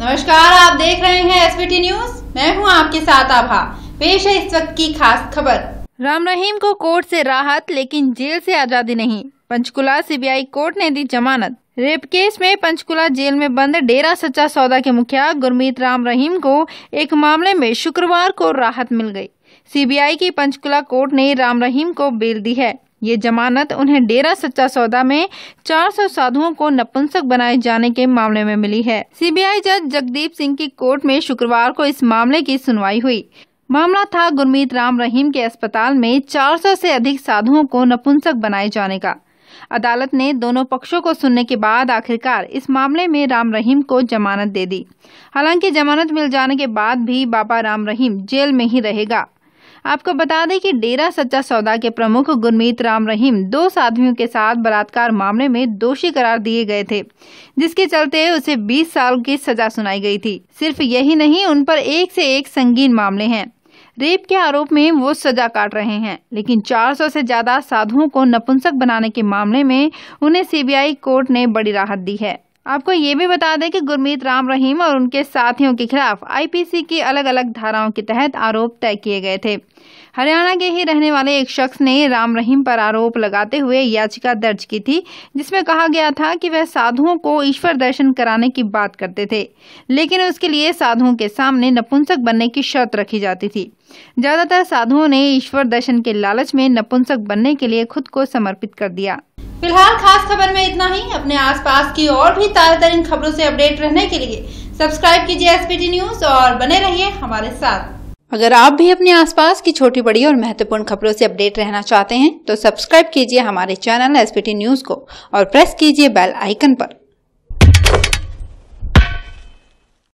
नमस्कार आप देख रहे हैं एसपीटी न्यूज मैं हूं आपके साथ आभा पेश है इस वक्त की खास खबर राम रहीम को कोर्ट से राहत लेकिन जेल से आजादी नहीं पंचकुला सीबीआई कोर्ट ने दी जमानत रेप केस में पंचकुला जेल में बंद डेरा सच्चा सौदा के मुखिया गुरमीत राम रहीम को एक मामले में शुक्रवार को राहत मिल गई सीबीआई की पंचकुला कोर्ट ने राम रहीम को बेल दी है ये जमानत उन्हें डेरा सच्चा सौदा में 400 साधुओं को नपुंसक बनाए जाने के मामले में मिली है सीबीआई जज जगदीप सिंह की कोर्ट में शुक्रवार को इस मामले की सुनवाई हुई मामला था गुरमीत राम रहीम के अस्पताल में 400 से अधिक साधुओं को नपुंसक बनाए जाने का अदालत ने दोनों पक्षों को सुनने के बाद आखिरकार इस मामले में राम रहीम को जमानत दे दी हालांकि जमानत मिल जाने के बाद भी बाबा राम रहीम जेल में ही रहेगा आपको बता दें कि डेरा सच्चा सौदा के प्रमुख गुरमीत राम रहीम दो साधवियों के साथ बलात्कार मामले में दोषी करार दिए गए थे जिसके चलते उसे 20 साल की सजा सुनाई गई थी सिर्फ यही नहीं उन पर एक से एक संगीन मामले हैं रेप के आरोप में वो सजा काट रहे हैं लेकिन 400 से ज्यादा साधुओं को नपुंसक बनाने के मामले में उन्हें सीबीआई कोर्ट ने बड़ी राहत दी है आपको ये भी बता दें कि गुरमीत राम रहीम और उनके साथियों के खिलाफ आईपीसी की अलग अलग धाराओं के तहत आरोप तय किए गए थे हरियाणा के ही रहने वाले एक शख्स ने राम रहीम पर आरोप लगाते हुए याचिका दर्ज की थी जिसमें कहा गया था कि वह साधुओं को ईश्वर दर्शन कराने की बात करते थे लेकिन उसके लिए साधुओं के सामने नपुंसक बनने की शर्त रखी जाती थी ज्यादातर साधुओं ने ईश्वर दर्शन के लालच में नपुंसक बनने के लिए खुद को समर्पित कर दिया फिलहाल खास खबर में इतना ही अपने आसपास की और भी ताजा तरीन खबरों से अपडेट रहने के लिए सब्सक्राइब कीजिए एसपीटी न्यूज और बने रहिए हमारे साथ अगर आप भी अपने आसपास की छोटी बड़ी और महत्वपूर्ण खबरों से अपडेट रहना चाहते हैं तो सब्सक्राइब कीजिए हमारे चैनल एसपीटी न्यूज को और प्रेस कीजिए बेल आइकन पर